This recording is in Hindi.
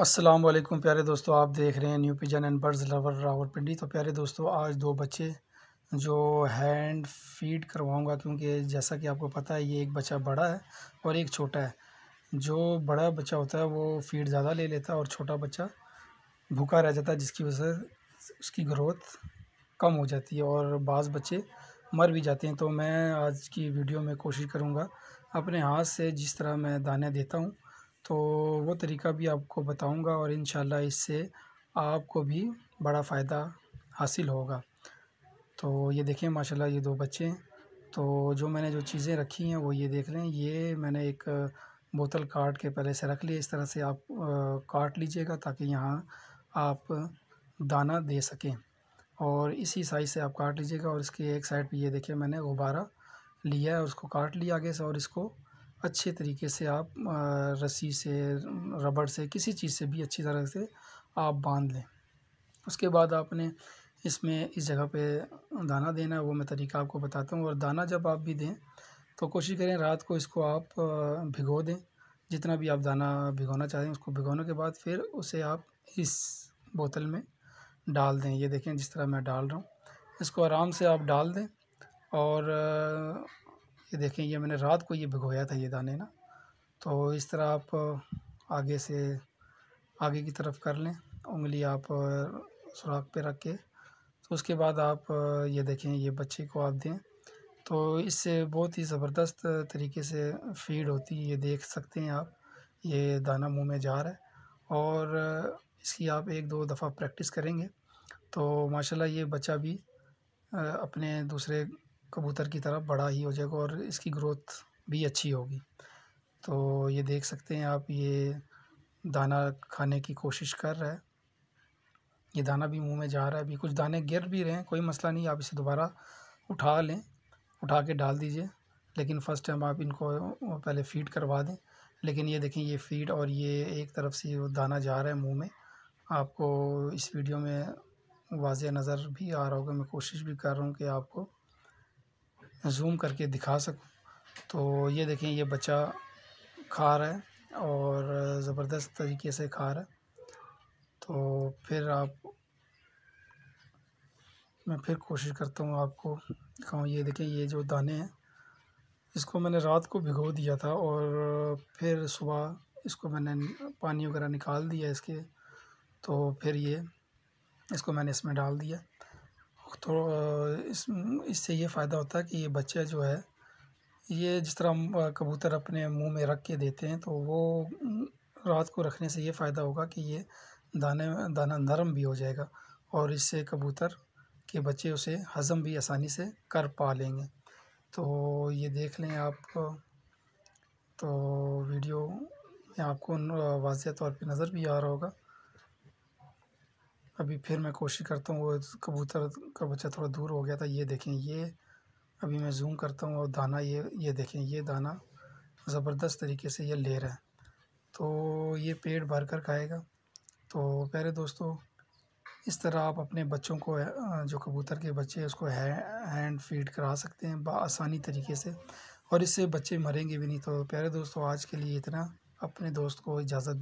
अस्सलाम वालेकुम प्यारे दोस्तों आप देख रहे हैं new pigeon and birds lover Pindi तो प्यारे दोस्तों आज दो बच्चे जो हैंड फीड करवाऊंगा क्योंकि जैसा कि आपको पता है ये एक बच्चा बड़ा है और एक छोटा है जो बड़ा बच्चा होता है वो फीड ज़्यादा ले लेता है और छोटा बच्चा भूखा रह जाता है जिसकी वजह से उसकी ग्रोथ कम हो जाती है और बाज़ बच्चे मर भी जाते हैं तो मैं आज की वीडियो में कोशिश करूँगा अपने हाथ से जिस तरह मैं दाने देता हूँ तो वो तरीका भी आपको बताऊँगा और इन इससे आपको भी बड़ा फ़ायदा हासिल होगा तो ये देखें माशाल्लाह ये दो बच्चे तो जो मैंने जो चीज़ें रखी हैं वो ये देख लें ये मैंने एक बोतल काट के पहले से रख लिया इस तरह से आप काट लीजिएगा ताकि यहाँ आप दाना दे सकें और इसी साइज़ से आप काट लीजिएगा और इसके एक साइड पे ये देखिए मैंने गुब्बारा लिया है उसको काट लिया आगे से और इसको अच्छे तरीके से आप रस्सी से रबड़ से किसी चीज़ से भी अच्छी तरह से आप बांध लें उसके बाद आपने इसमें इस जगह पे दाना देना है वो मैं तरीका आपको बताता हूँ और दाना जब आप भी दें तो कोशिश करें रात को इसको आप भिगो दें जितना भी आप दाना भिगोना चाहें उसको भिगोने के बाद फिर उसे आप इस बोतल में डाल दें ये देखें जिस तरह मैं डाल रहा हूँ इसको आराम से आप डाल दें और ये देखें ये मैंने रात को ये भिगोया था ये दाने ना तो इस तरह आप आगे से आगे की तरफ कर लें उंगली आप सुराख पे रख के तो उसके बाद आप ये देखें ये बच्चे को आप दें तो इससे बहुत ही ज़बरदस्त तरीके से फीड होती है ये देख सकते हैं आप ये दाना मुंह में जा रहा है और इसकी आप एक दो दफ़ा प्रैक्टिस करेंगे तो माशाल्लाह ये बच्चा भी अपने दूसरे कबूतर की तरह बड़ा ही हो जाएगा और इसकी ग्रोथ भी अच्छी होगी तो ये देख सकते हैं आप ये दाना खाने की कोशिश कर रहा है ये दाना भी मुंह में जा रहा है अभी कुछ दाने गिर भी रहे हैं कोई मसला नहीं आप इसे दोबारा उठा लें उठा के डाल दीजिए लेकिन फ़र्स्ट टाइम आप इनको पहले फीड करवा दें लेकिन ये देखें ये फीड और ये एक तरफ से दाना जा रहा है मुँह में आपको इस वीडियो में वाज नज़र भी आ रहा होगा मैं कोशिश भी कर रहा हूँ कि आपको ज़ूम करके दिखा सकूँ तो ये देखें ये बच्चा खा रहा है और ज़बरदस्त तरीके से खा रहा है तो फिर आप मैं फिर कोशिश करता हूँ आपको दिखाऊँ ये देखें ये जो दाने हैं इसको मैंने रात को भिगो दिया था और फिर सुबह इसको मैंने पानी वगैरह निकाल दिया इसके तो फिर ये इसको मैंने इसमें डाल दिया तो इस इससे ये फ़ायदा होता है कि ये बच्चे जो है ये जिस तरह कबूतर अपने मुंह में रख के देते हैं तो वो रात को रखने से ये फ़ायदा होगा कि ये दाने दाना नरम भी हो जाएगा और इससे कबूतर के बच्चे उसे हज़म भी आसानी से कर पा लेंगे तो ये देख लें आप तो वीडियो में आपको वाजह तौर पे नज़र भी आ रहा होगा अभी फिर मैं कोशिश करता हूँ वो कबूतर का बच्चा थोड़ा दूर हो गया था ये देखें ये अभी मैं जूम करता हूँ और दाना ये ये देखें ये दाना ज़बरदस्त तरीके से ये ले रहा है तो ये पेट भर कर खाएगा तो प्यारे दोस्तों इस तरह आप अपने बच्चों को जो कबूतर के बच्चे हैं उसको है, हैंड फीड करा सकते हैं आसानी तरीके से और इससे बच्चे मरेंगे भी नहीं तो प्यारे दोस्तों आज के लिए इतना अपने दोस्त को इजाज़त